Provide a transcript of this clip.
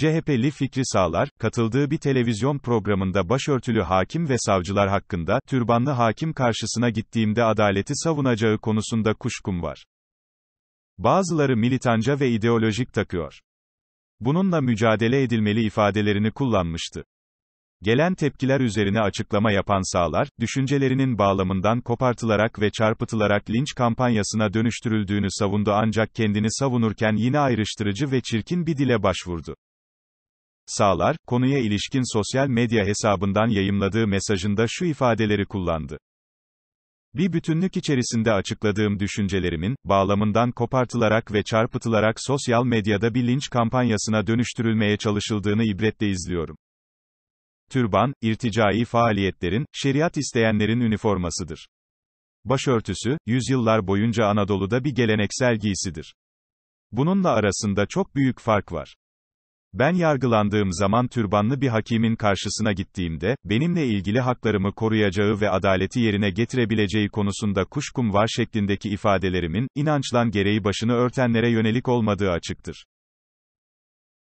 CHP'li Fikri Sağlar, katıldığı bir televizyon programında başörtülü hakim ve savcılar hakkında, türbanlı hakim karşısına gittiğimde adaleti savunacağı konusunda kuşkum var. Bazıları militanca ve ideolojik takıyor. Bununla mücadele edilmeli ifadelerini kullanmıştı. Gelen tepkiler üzerine açıklama yapan Sağlar, düşüncelerinin bağlamından kopartılarak ve çarpıtılarak linç kampanyasına dönüştürüldüğünü savundu ancak kendini savunurken yine ayrıştırıcı ve çirkin bir dile başvurdu sağlar, konuya ilişkin sosyal medya hesabından yayımladığı mesajında şu ifadeleri kullandı. Bir bütünlük içerisinde açıkladığım düşüncelerimin, bağlamından kopartılarak ve çarpıtılarak sosyal medyada bir linç kampanyasına dönüştürülmeye çalışıldığını ibretle izliyorum. Türban, irticai faaliyetlerin, şeriat isteyenlerin üniformasıdır. Başörtüsü, yüzyıllar boyunca Anadolu'da bir geleneksel giysidir. Bununla arasında çok büyük fark var. Ben yargılandığım zaman türbanlı bir hakimin karşısına gittiğimde, benimle ilgili haklarımı koruyacağı ve adaleti yerine getirebileceği konusunda kuşkum var şeklindeki ifadelerimin, inançlan gereği başını örtenlere yönelik olmadığı açıktır.